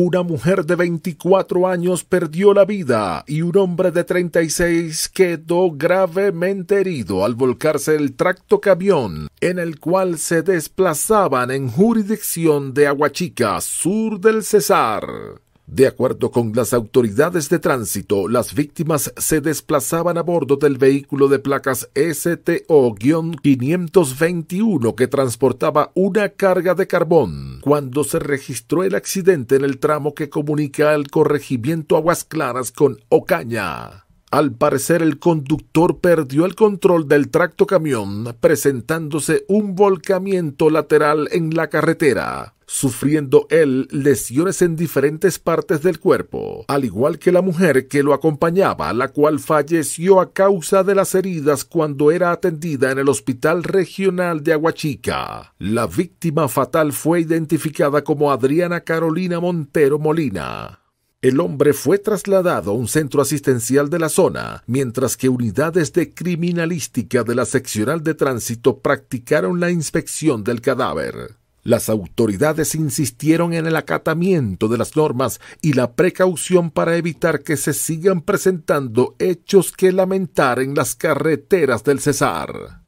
Una mujer de 24 años perdió la vida y un hombre de 36 quedó gravemente herido al volcarse el tracto camión en el cual se desplazaban en jurisdicción de Aguachica, sur del Cesar. De acuerdo con las autoridades de tránsito, las víctimas se desplazaban a bordo del vehículo de placas STO-521 que transportaba una carga de carbón cuando se registró el accidente en el tramo que comunica el corregimiento Aguas Claras con Ocaña. Al parecer el conductor perdió el control del tracto camión, presentándose un volcamiento lateral en la carretera sufriendo él lesiones en diferentes partes del cuerpo, al igual que la mujer que lo acompañaba, la cual falleció a causa de las heridas cuando era atendida en el Hospital Regional de Aguachica. La víctima fatal fue identificada como Adriana Carolina Montero Molina. El hombre fue trasladado a un centro asistencial de la zona, mientras que unidades de criminalística de la seccional de tránsito practicaron la inspección del cadáver. Las autoridades insistieron en el acatamiento de las normas y la precaución para evitar que se sigan presentando hechos que lamentar en las carreteras del Cesar.